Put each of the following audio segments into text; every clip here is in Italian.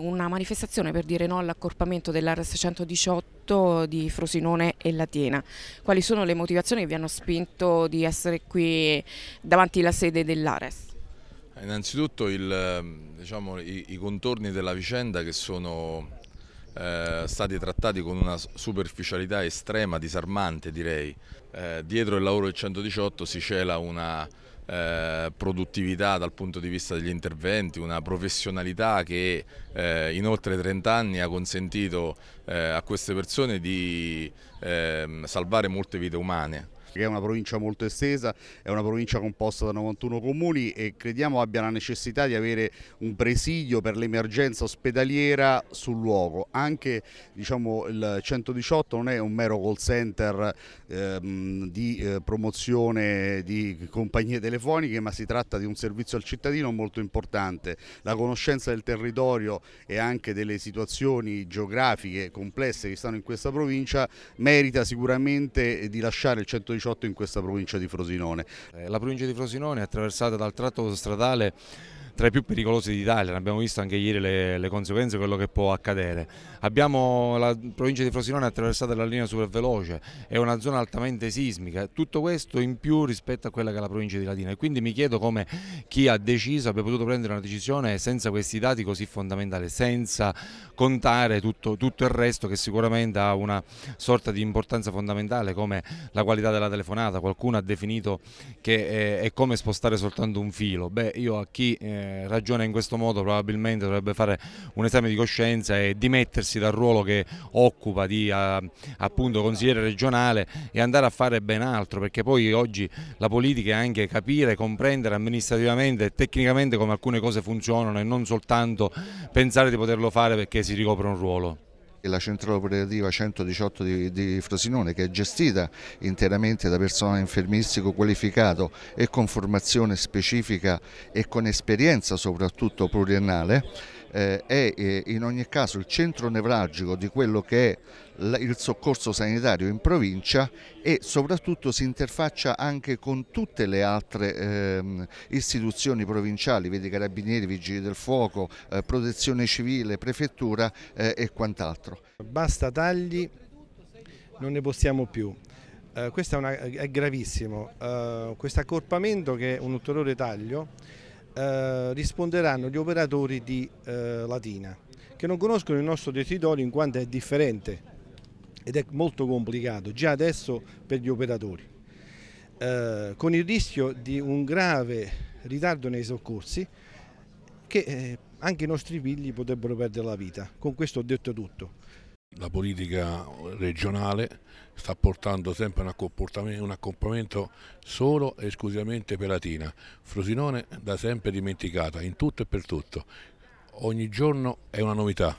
Una manifestazione per dire no all'accorpamento dell'ARS 118 di Frosinone e Latina. Quali sono le motivazioni che vi hanno spinto di essere qui davanti alla sede dell'ARES? Eh, innanzitutto il, ehm, diciamo, i, i, contorni della vicenda che sono eh, stati trattati con una superficialità estrema, disarmante direi. Eh, dietro il lavoro del 118 si cela una eh, produttività dal punto di vista degli interventi, una professionalità che eh, in oltre 30 anni ha consentito eh, a queste persone di ehm, salvare molte vite umane che è una provincia molto estesa, è una provincia composta da 91 comuni e crediamo abbia la necessità di avere un presidio per l'emergenza ospedaliera sul luogo. Anche diciamo, il 118 non è un mero call center ehm, di eh, promozione di compagnie telefoniche, ma si tratta di un servizio al cittadino molto importante. La conoscenza del territorio e anche delle situazioni geografiche complesse che stanno in questa provincia merita sicuramente di lasciare il 118 18 in questa provincia di Frosinone. Eh, la provincia di Frosinone è attraversata dal tratto stradale tra i più pericolosi d'Italia, ne abbiamo visto anche ieri le, le conseguenze, quello che può accadere. Abbiamo la provincia di Frosinone attraversata dalla linea superveloce, è una zona altamente sismica, tutto questo in più rispetto a quella che è la provincia di Latina e quindi mi chiedo come chi ha deciso abbia potuto prendere una decisione senza questi dati così fondamentali, senza contare tutto, tutto il resto che sicuramente ha una sorta di importanza fondamentale come la qualità della telefonata qualcuno ha definito che è, eh, è come spostare soltanto un filo, beh io a chi eh, ragiona in questo modo probabilmente dovrebbe fare un esame di coscienza e dimettersi dal ruolo che occupa di a, appunto consigliere regionale e andare a fare ben altro perché poi oggi la politica è anche capire, comprendere amministrativamente e tecnicamente come alcune cose funzionano e non soltanto pensare di poterlo fare perché si ricopre un ruolo. La centrale operativa 118 di, di, Frosinone che è gestita interamente da personale infermistico qualificato e con formazione specifica e con esperienza soprattutto pluriennale eh, è eh, in ogni caso il centro nevralgico di quello che è il soccorso sanitario in provincia e soprattutto si interfaccia anche con tutte le altre eh, istituzioni provinciali, vedi Carabinieri, Vigili del Fuoco, eh, Protezione Civile, Prefettura eh, e quant'altro. Basta tagli, non ne possiamo più. questo è, una, è gravissimo, questo accorpamento che è un ulteriore taglio eh, risponderanno gli operatori di eh, Latina, che non conoscono il nostro territorio in quanto è differente ed è molto complicato già adesso per gli operatori, eh, con il rischio di un grave ritardo nei soccorsi che eh, anche i nostri figli potrebbero perdere la vita. Con questo ho detto tutto. La politica regionale sta portando sempre un accompagnamento solo e esclusivamente per pelatina. Frosinone da sempre dimenticata, in tutto e per tutto. Ogni giorno è una novità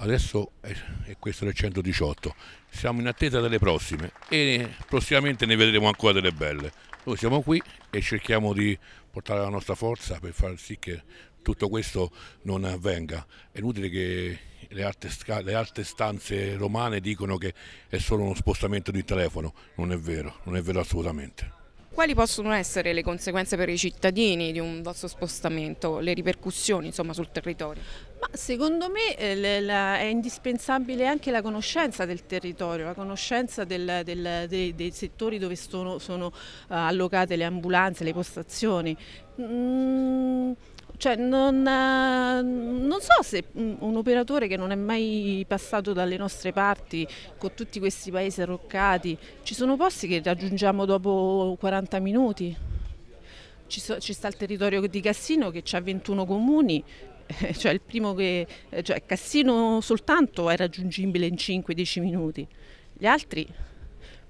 adesso è, è questo del 118, siamo in attesa delle prossime e prossimamente ne vedremo ancora delle belle. Noi siamo qui e cerchiamo di portare la nostra forza per far sì che tutto questo non avvenga. È inutile che le alte, le alte, stanze romane dicono che è solo uno spostamento di telefono, non è vero, non è vero assolutamente. Quali possono essere le conseguenze per i cittadini di un vostro spostamento, le ripercussioni insomma, sul territorio? Ma secondo me eh, è indispensabile anche la conoscenza del territorio, la conoscenza del, del, dei, dei, settori dove sono, sono, eh, allocate le ambulanze, le postazioni. Mm, cioè, non, eh, non, so se mm, un operatore che non è mai passato dalle nostre parti, con tutti questi paesi arroccati, ci sono posti che raggiungiamo dopo 40 minuti. Ci, so, ci sta il territorio di Cassino che ha 21 comuni cioè il primo che, eh, cioè Cassino soltanto è raggiungibile in 5-10 minuti, gli altri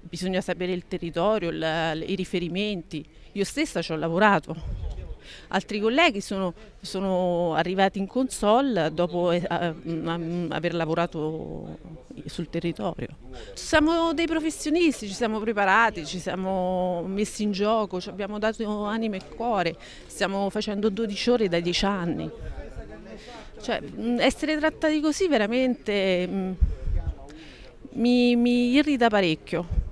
bisogna sapere il territorio, il, i riferimenti, io stessa ci ho lavorato. Altri colleghi sono, sono arrivati in console dopo eh, mm, aver lavorato sul territorio. Siamo dei professionisti, ci siamo preparati, ci siamo messi in gioco, ci abbiamo dato anima e cuore, stiamo facendo 12 ore da 10 anni. Cioè, mm, essere trattati così veramente mm, mi, mi irrita parecchio.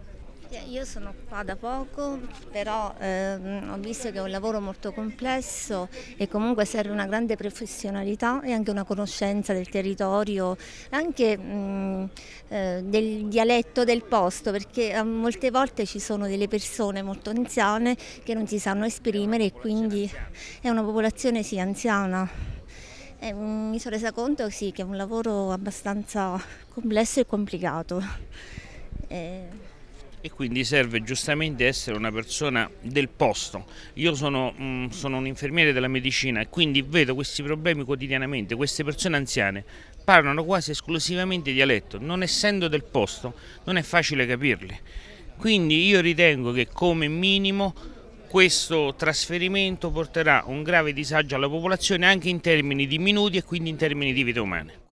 Io sono qua da poco, però ehm, ho visto che è un lavoro molto complesso e comunque serve una grande professionalità e anche una conoscenza del territorio, anche mh, mm, eh, del dialetto del posto, perché eh, molte volte ci sono delle persone molto anziane che non si sanno esprimere e quindi è una popolazione sì anziana. E eh, mm, mi sono resa conto sì, che è un lavoro abbastanza complesso e complicato. E... Eh. e... quindi serve giustamente essere una persona del posto. Io sono, mh, mm, sono un infermiere della medicina e quindi vedo questi problemi quotidianamente. Queste persone anziane parlano quasi esclusivamente dialetto, non essendo del posto non è facile capirli. Quindi io ritengo che come minimo questo trasferimento porterà un grave disagio alla popolazione anche in termini di minuti e quindi in termini di vite umane.